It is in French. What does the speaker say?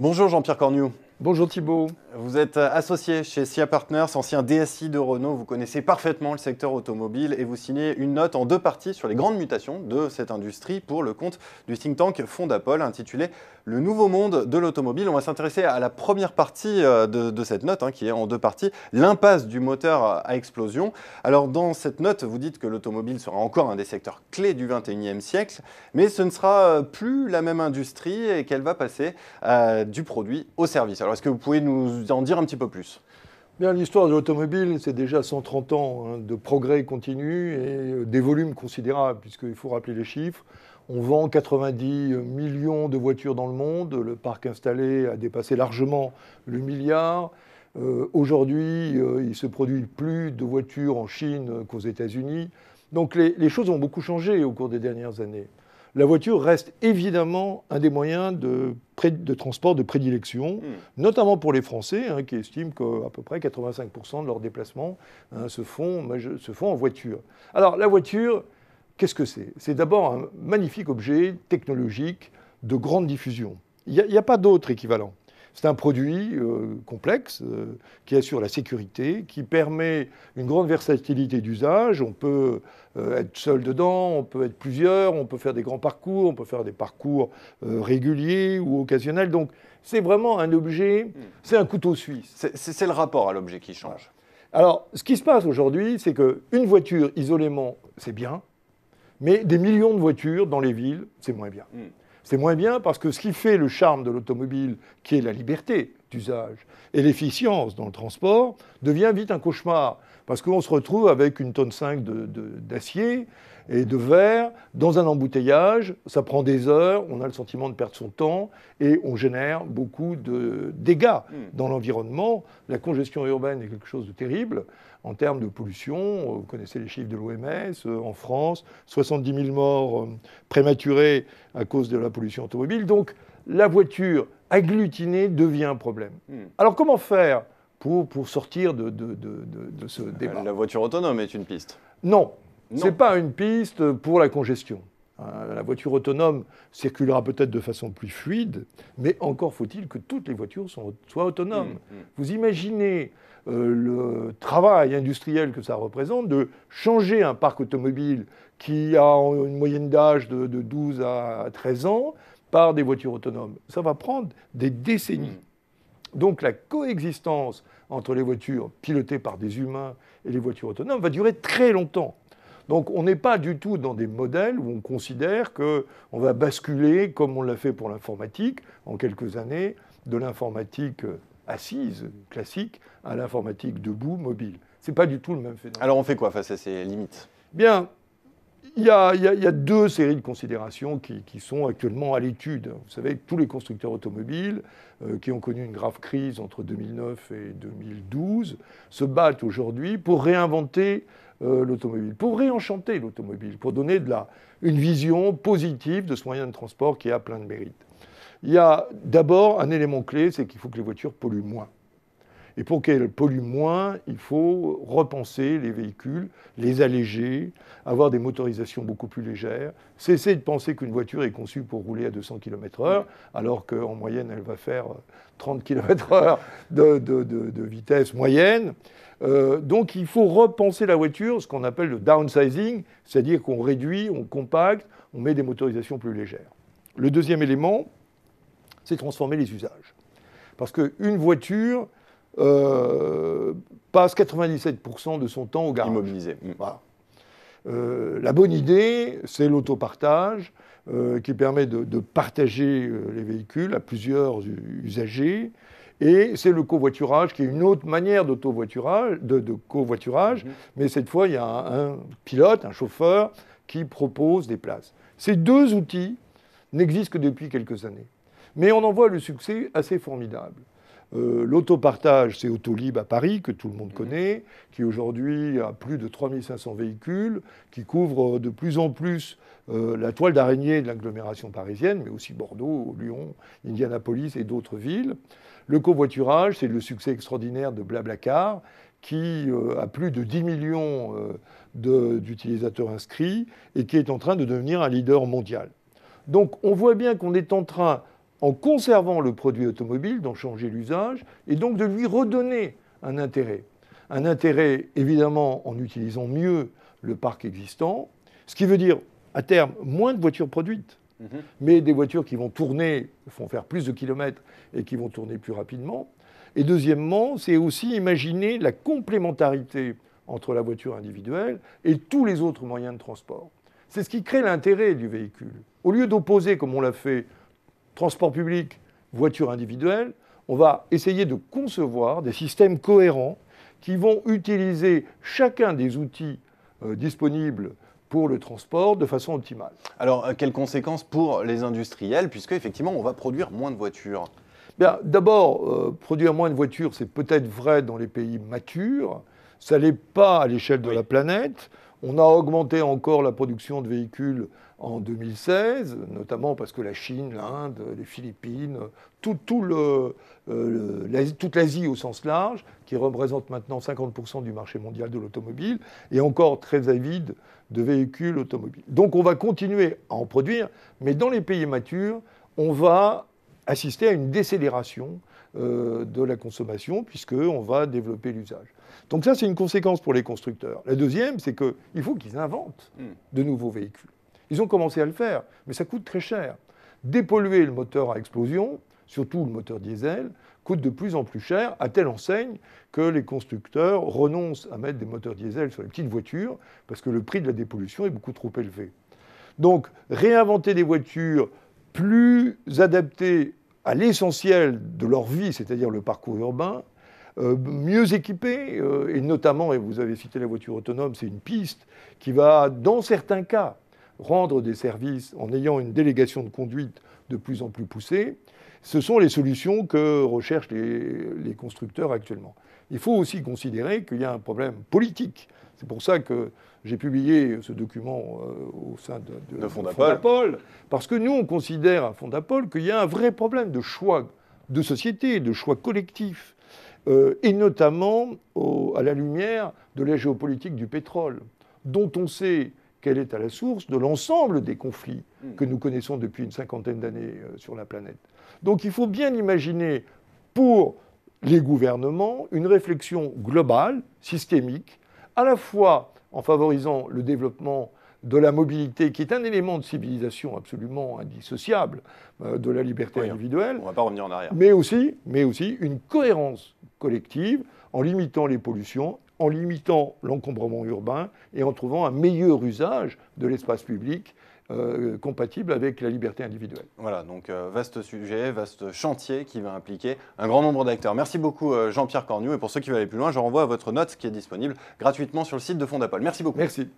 Bonjour Jean-Pierre Corniou. Bonjour Thibault. Vous êtes associé chez SIA Partners, ancien DSI de Renault. Vous connaissez parfaitement le secteur automobile et vous signez une note en deux parties sur les grandes mutations de cette industrie pour le compte du think tank Fondapol intitulé Le nouveau monde de l'automobile. On va s'intéresser à la première partie euh, de, cette note hein, qui est en deux parties, l'impasse du moteur à explosion. Alors dans cette note, vous dites que l'automobile sera encore un des secteurs clés du 21e siècle, mais ce ne sera euh, plus la même industrie et qu'elle va passer euh, du produit au service. Alors, est-ce que vous pouvez nous en dire un petit peu plus Bien, l'histoire de l'automobile, c'est déjà 130 ans hein, de progrès continu et euh, des volumes considérables, puisqu'il faut rappeler les chiffres. On vend 90 millions de voitures dans le monde, le parc installé a dépassé largement le milliard. Euh, aujourd'hui, euh, il se produit plus de voitures en Chine qu'aux États-Unis. Donc les, choses ont beaucoup changé au cours des dernières années la voiture reste évidemment un des moyens de, transport de prédilection, hmm. notamment pour les Français, hein, qui estiment qu'à peu près 85% de leurs déplacements hein, se, font, se font en voiture. Alors la voiture, qu'est-ce que c'est C'est d'abord un magnifique objet technologique de grande diffusion. Il n'y a pas d'autre équivalent. C'est un produit euh, complexe euh, qui assure la sécurité, qui permet une grande versatilité d'usage. On peut euh, être seul dedans, on peut être plusieurs, on peut faire des grands parcours, on peut faire des parcours réguliers ou occasionnels. Donc c'est vraiment un objet, hmm. c'est un couteau suisse. C'est le rapport à l'objet qui change. Alors ce qui se passe aujourd'hui, c'est qu'une voiture isolément, c'est bien, mais des millions de voitures dans les villes, c'est moins bien. Hmm. C'est moins bien parce que ce qui fait le charme de l'automobile, qui est la liberté d'usage et l'efficience dans le transport, devient vite un cauchemar. Parce qu'on se retrouve avec une tonne 5 d'acier, et de verre dans un embouteillage. Ça prend des heures, on a le sentiment de perdre son temps et on génère beaucoup de dégâts hmm. dans l'environnement. La congestion urbaine est quelque chose de terrible en termes de pollution. Euh, vous connaissez les chiffres de l'OMS euh, en France 70 000 morts euh, prématurés à cause de la pollution automobile. Donc la voiture agglutinée devient un problème. Hmm. Alors comment faire pour, pour sortir de, de, de, de ce débat La voiture autonome est une piste. Non, ce n'est pas une piste pour la congestion. Euh, la voiture autonome circulera peut-être de façon plus fluide, mais encore faut-il que toutes les voitures soient autonomes. Mm, mm. Vous imaginez euh, le travail industriel que ça représente de changer un parc automobile qui a une moyenne d'âge de, 12 à 13 ans par des voitures autonomes. Ça va prendre des décennies. Mm. Donc la coexistence entre les voitures pilotées par des humains et les voitures autonomes va durer très longtemps. Donc on n'est pas du tout dans des modèles où on considère qu'on va basculer, comme on l'a fait pour l'informatique, en quelques années, de l'informatique euh, assise, classique, à l'informatique debout, mobile. Ce n'est pas du tout le même phénomène. Alors on fait quoi face à ces limites Bien, il y, a, deux séries de considérations qui, sont actuellement à l'étude. Vous savez que tous les constructeurs automobiles euh, qui ont connu une grave crise entre 2009 et 2012 se battent aujourd'hui pour réinventer euh, l'automobile, pour réenchanter l'automobile, pour donner de la, une vision positive de ce moyen de transport qui a plein de mérites. Il y a d'abord un élément clé, c'est qu'il faut que les voitures polluent moins. Et pour qu'elles polluent moins, il faut repenser les véhicules, les alléger, avoir des motorisations beaucoup plus légères, cesser de penser qu'une voiture est conçue pour rouler à 200 km/h, alors qu'en moyenne, elle va faire 30 km/h de, de vitesse moyenne. Euh, donc il faut repenser la voiture, ce qu'on appelle le downsizing, c'est-à-dire qu'on réduit, on compacte, on met des motorisations plus légères. Le deuxième élément, c'est transformer les usages. Parce qu'une voiture euh, passe 97% de son temps au garage. Immobilisé. Mm. Voilà. Euh, la bonne idée, c'est l'autopartage qui permet de partager les véhicules à plusieurs usagers. Et c'est le covoiturage qui est une autre manière de, covoiturage, mhm. mais cette fois, il y a un pilote, un chauffeur qui propose des places. Ces deux outils n'existent que depuis quelques années. Mais on en voit le succès assez formidable. Euh, l'autopartage, c'est Autolib à Paris, que tout le monde mhm. connaît, qui aujourd'hui a plus de 3500 véhicules, qui couvre euh, de plus en plus euh, la toile d'araignée de l'agglomération parisienne, mais aussi Bordeaux, Lyon, Indianapolis et d'autres villes. Le covoiturage, c'est le succès extraordinaire de Blablacar, qui a plus de 10 millions d'utilisateurs inscrits et qui est en train de devenir un leader mondial. Donc on voit bien qu'on est en train en conservant le produit automobile, d'en changer l'usage, et donc de lui redonner un intérêt. Un intérêt, évidemment, en utilisant mieux le parc existant, ce qui veut dire, à terme, moins de voitures produites, mhm. mais des voitures qui vont tourner, font faire plus de kilomètres et qui vont tourner plus rapidement. Et deuxièmement, c'est aussi imaginer la complémentarité entre la voiture individuelle et tous les autres moyens de transport. C'est ce qui crée l'intérêt du véhicule. Au lieu d'opposer, comme on l'a fait transport public, voiture individuelle, on va essayer de concevoir des systèmes cohérents qui vont utiliser chacun des outils euh, disponibles pour le transport de façon optimale. Alors, euh, quelles conséquences pour les industriels, puisque effectivement, on va produire moins de voitures Bien, d'abord, euh, produire moins de voitures, c'est peut-être vrai dans les pays matures, ça n'est pas à l'échelle de la planète. On a augmenté encore la production de véhicules en 2016, notamment parce que la Chine, l'Inde, les Philippines, euh, toute l'Asie au sens large, qui représente maintenant 50% du marché mondial de l'automobile, est encore très avide de véhicules automobiles. Donc on va continuer à en produire, mais dans les pays matures, on va assister à une décélération euh, de la consommation, puisqu'on va développer l'usage. Donc ça, c'est une conséquence pour les constructeurs. La deuxième, c'est qu'il faut qu'ils inventent hmm. de nouveaux véhicules. Ils ont commencé à le faire, mais ça coûte très cher. Dépolluer le moteur à explosion, surtout le moteur diesel, coûte de plus en plus cher, à telle enseigne que les constructeurs renoncent à mettre des moteurs diesel sur les petites voitures, parce que le prix de la dépollution est beaucoup trop élevé. Donc, réinventer des voitures plus adaptées à l'essentiel de leur vie, c'est-à-dire le parcours urbain, euh, mieux équipés, euh, et notamment, et vous avez cité la voiture autonome, c'est une piste qui va, dans certains cas, rendre des services en ayant une délégation de conduite de plus en plus poussée, ce sont les solutions que recherchent les, constructeurs actuellement. Il faut aussi considérer qu'il y a un problème politique. C'est pour ça que j'ai publié ce document euh, au sein de, Fondapol. parce que nous, on considère à Fondapol qu'il y a un vrai problème de choix de société, de choix collectif, euh, et notamment à la lumière de la géopolitique du pétrole, dont on sait qu'elle est à la source de l'ensemble des conflits hmm. que nous connaissons depuis une cinquantaine d'années euh, sur la planète. Donc il faut bien imaginer pour les gouvernements une réflexion globale, systémique, à la fois en favorisant le développement de la mobilité, qui est un élément de civilisation absolument indissociable euh, de la liberté hein. individuelle. On va pas revenir en arrière. Mais aussi, mais aussi une cohérence collective en limitant les pollutions en limitant l'encombrement urbain et en trouvant un meilleur usage de l'espace public euh, compatible avec la liberté individuelle. Voilà, donc euh, vaste sujet, vaste chantier qui va impliquer un grand nombre d'acteurs. Merci beaucoup euh, Jean-Pierre Cornu. et pour ceux qui veulent aller plus loin, je renvoie à votre note qui est disponible gratuitement sur le site de Fondapol. Merci beaucoup. Merci.